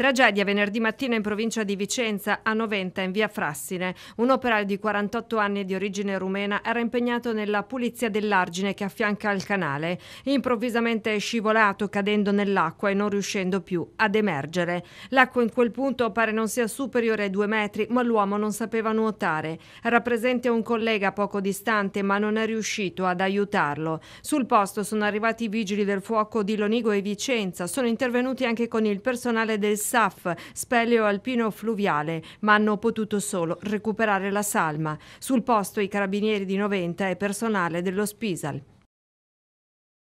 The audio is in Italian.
Tragedia venerdì mattina in provincia di Vicenza, a Noventa, in via Frassine. Un operaio di 48 anni di origine rumena era impegnato nella pulizia dell'argine che affianca il canale. Improvvisamente è scivolato cadendo nell'acqua e non riuscendo più ad emergere. L'acqua in quel punto pare non sia superiore ai due metri, ma l'uomo non sapeva nuotare. Era presente un collega poco distante, ma non è riuscito ad aiutarlo. Sul posto sono arrivati i vigili del fuoco di Lonigo e Vicenza. Sono intervenuti anche con il personale del SAF, Speleo Alpino Fluviale, ma hanno potuto solo recuperare la salma. Sul posto i carabinieri di Noventa e personale dello Spisal.